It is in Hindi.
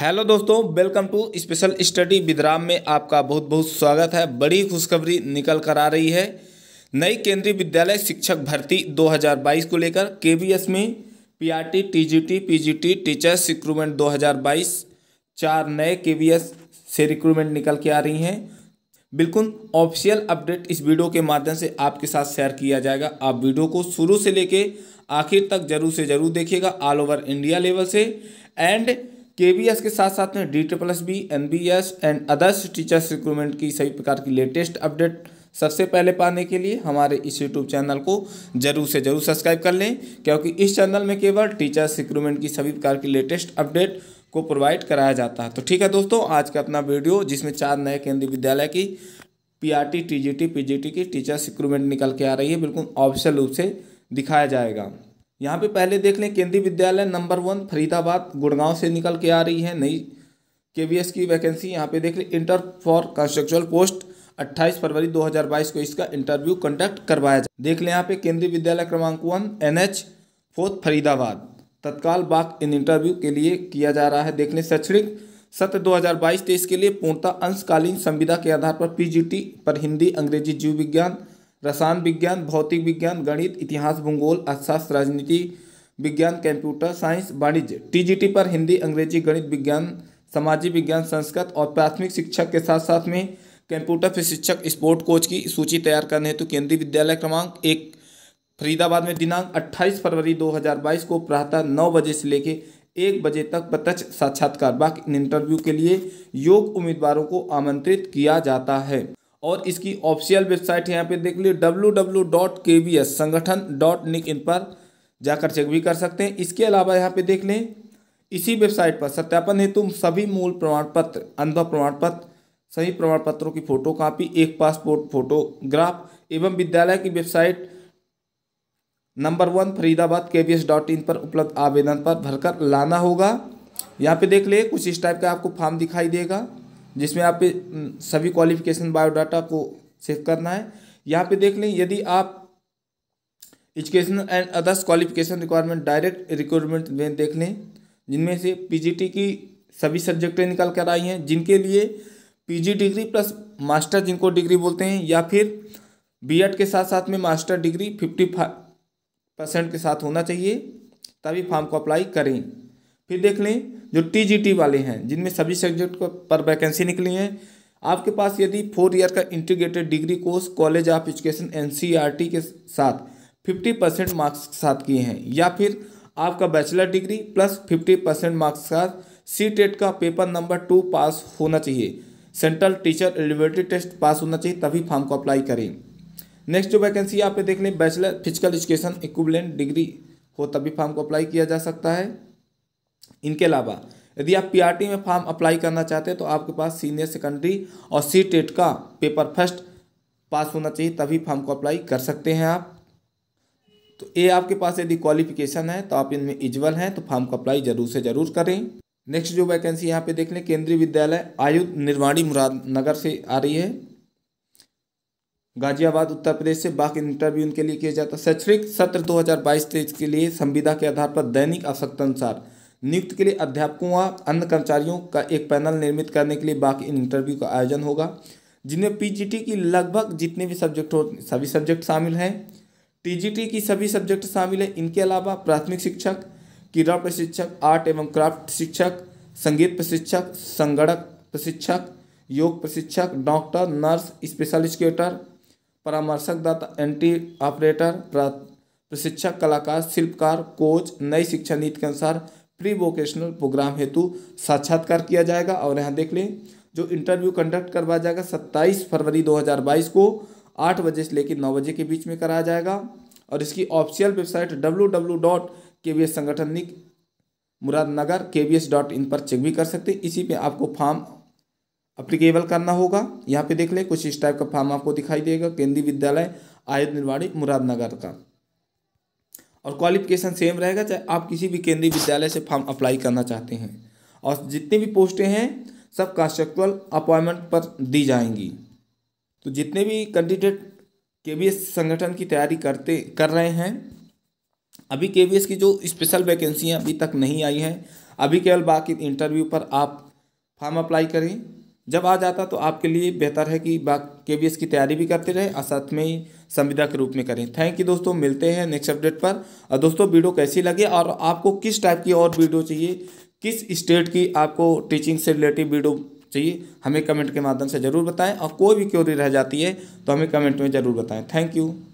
हेलो दोस्तों वेलकम टू स्पेशल स्टडी विद्राम में आपका बहुत बहुत स्वागत है बड़ी खुशखबरी निकल कर आ रही है नई केंद्रीय विद्यालय शिक्षक भर्ती 2022 को लेकर केवीएस में PRT TGT PGT teachers recruitment 2022 चार नए केवीएस से रिक्रूटमेंट निकल के आ रही हैं बिल्कुल ऑफिशियल अपडेट इस वीडियो के माध्यम से आपके साथ शेयर किया जाएगा आप वीडियो को शुरू से लेके आखिर तक जरूर से जरूर देखिएगा ऑल ओवर इंडिया लेवल से एंड के के साथ साथ में D triple S B N B S and others teachers recruitment की सभी प्रकार की लेटेस्ट अपडेट सबसे पहले पाने के लिए हमारे इस यूट्यूब चैनल को जरूर से जरूर सब्सक्राइब कर लें क्योंकि इस चैनल में केवल टीचर्स रिक्रूटमेंट की सभी प्रकार की लेटेस्ट अपडेट को प्रोवाइड कराया जाता है तो ठीक है दोस्तों आज का अपना वीडियो जिसमें चार नए केंद्रीय विद्यालय की पीआरटी टीजीटी पीजीटी की टीचर्स रिक्रूटमेंट निकल के आ रही है बिल्कुल ऑफिशियल रूप से दिखाया जाएगा यहाँ पे पहले देख लें केंद्रीय विद्यालय नंबर वन फरीदाबाद गुड़गांव से निकल के आ रही है नई के की वैकेंसी यहाँ पे देख लें इंटर फॉर कंस्ट्रक्चुअल पोस्ट 28 फरवरी 2022 को इसका इंटरव्यू कंडक्ट करवाया जाए देख लें यहाँ पे केंद्रीय विद्यालय क्रमांक one N H fourth Faridabad तत्काल बाक इन इंटरव्यू के लिए किया जा रहा है देख लें शैक्षणिक सत्र दो हज़ार के लिए पूर्णतः अंशकालीन संविदा के आधार पर पी पर हिंदी अंग्रेजी जीव विज्ञान रसायन विज्ञान भौतिक विज्ञान गणित इतिहास भूगोल अर्थशास्त्र राजनीति विज्ञान कंप्यूटर साइंस वाणिज्य टीजीटी पर हिंदी अंग्रेजी गणित विज्ञान सामाजिक विज्ञान संस्कृत और प्राथमिक शिक्षा के साथ साथ में कंप्यूटर प्रशिक्षक स्पोर्ट कोच की सूची तैयार करने हेतु केंद्रीय विद्यालय क्रमांक एक फरीदाबाद में दिनांक 28 फरवरी 2022 को प्रातः नौ बजे से लेकर एक बजे तक प्रत्यक्ष साक्षात्कार बाकी इंटरव्यू के लिए योग उम्मीदवारों को आमंत्रित किया जाता है और इसकी ऑफिशियल वेबसाइट यहाँ पे देख लीजिए W W dot K V S Sangathan dot nic in पर जाकर चेक भी कर सकते हैं इसके अलावा यहाँ पे देख लें इसी वेबसाइट पर सत्यापन हेतु सभी मूल प्रमाण पत्र अनुभव प्रमाण पत्र सभी प्रमाण पत्रों की फोटो कापी एक पासपोर्ट फोटोग्राफ एवं विद्यालय की वेबसाइट नंबर वन फरीदाबाद के वी एस डॉट इन पर उपलब्ध आवेदन पर भरकर लाना होगा यहाँ पे देख लें कुछ इस टाइप का आपको फॉर्म दिखाई देगा जिसमें आप सभी क्वालिफिकेशन बायोडाटा को सेव करना है यहाँ पे देख लें यदि आप education and others qualification requirement direct recruitment में देख लें जिनमें से पीजीटी की सभी सब्जेक्टें निकाल कर आई हैं जिनके लिए पीजी डिग्री प्लस मास्टर जिनको डिग्री बोलते हैं या फिर बी के साथ साथ में मास्टर डिग्री फिफ्टी परसेंट के साथ होना चाहिए तभी फॉर्म को अप्लाई करें फिर देख लें जो टी वाले हैं जिनमें सभी सब्जेक्ट पर वैकेंसी निकली है आपके पास यदि फोर ईयर का integrated degree course college of education एन के साथ फिफ्टी परसेंट मार्क्स के साथ किए हैं या फिर आपका bachelor degree plus fifty percent marks के साथ सी टेट e का पेपर नंबर टू पास होना चाहिए सेंट्रल टीचर एलिबेटरी टेस्ट पास होना चाहिए तभी फॉर्म को अप्लाई करें नेक्स्ट जो वैकेंसी आप देख लें bachelor physical education equivalent degree हो तभी फॉर्म को अप्लाई किया जा सकता है इनके अलावा यदि आप पीआरटी में फॉर्म अप्लाई करना चाहते हैं तो आपके पास सीनियर सेकेंडरी और सी टेट का पेपर फर्स्ट पास होना चाहिए तभी फॉर्म को अप्लाई कर सकते हैं आप तो ये आपके पास यदि क्वालिफिकेशन है तो आप इनमें इजबल हैं तो फॉर्म को अप्लाई जरूर से जरूर करें नेक्स्ट जो वैकेंसी यहाँ पे देख लें केंद्रीय विद्यालय आयुध निर्वाणी मुरादनगर से आ रही है गाजियाबाद उत्तर प्रदेश से बाकी इंटरव्यू इनके लिए किया जाता है शैक्षणिक सत्र दो हज़ार के लिए संविदा के आधार पर दैनिक आवश्यकता अनुसार नियुक्त के लिए अध्यापकों व अन्य कर्मचारियों का एक पैनल निर्मित करने के लिए बाकी इंटरव्यू का आयोजन होगा जिनमें पीजीटी की लगभग जितने भी सब्जेक्ट हो सभी सब्जेक्ट शामिल हैं टीजीटी की सभी सब्जेक्ट शामिल हैं इनके अलावा प्राथमिक शिक्षक क्रीड़ा प्रशिक्षक आर्ट एवं क्राफ्ट शिक्षक संगीत प्रशिक्षक संगणक प्रशिक्षक योग प्रशिक्षक डॉक्टर नर्स स्पेशल एजुकेटर परामर्शकदाता एंटी ऑपरेटर प्रशिक्षक कलाकार शिल्पकार कोच नई शिक्षा नीति के अनुसार प्री वोकेशनल प्रोग्राम हेतु साक्षात्कार किया जाएगा और यहाँ देख लें जो इंटरव्यू कंडक्ट करवाया जाएगा सत्ताईस फरवरी 2022 को आठ बजे से लेकर नौ बजे के बीच में कराया जाएगा और इसकी official website W W dot K V S संगठनिक मुरादनगर के वी एस डॉट इन पर चेक भी कर सकते हैं इसी पे आपको फॉर्म अप्लीकेबल करना होगा यहाँ पे देख लें कुछ इस टाइप का फॉर्म आपको दिखाई देगा केंद्रीय विद्यालय आयुध निर्वाणी मुरादनगर का और क्वालिफिकेशन सेम रहेगा चाहे आप किसी भी केंद्रीय विद्यालय से फॉर्म अप्लाई करना चाहते हैं और जितनी भी पोस्टें हैं सब कॉन्स्ट्रक्चुअल अपॉइंटमेंट पर दी जाएंगी तो जितने भी कैंडिडेट के संगठन की तैयारी करते कर रहे हैं अभी के की जो स्पेशल वैकेंसियाँ अभी तक नहीं आई हैं अभी केवल बाकी इंटरव्यू पर आप फॉर्म अप्लाई करें जब आ जाता तो आपके लिए बेहतर है कि के बी की तैयारी भी करते रहे और साथ में ही संविदा के रूप में करें थैंक यू दोस्तों मिलते हैं नेक्स्ट अपडेट पर और दोस्तों वीडियो कैसी लगे और आपको किस टाइप की और वीडियो चाहिए किस स्टेट की आपको टीचिंग से रिलेटेड वीडियो चाहिए हमें कमेंट के माध्यम से ज़रूर बताएं और कोई भी क्योरी रह जाती है तो हमें कमेंट में ज़रूर बताएं थैंक यू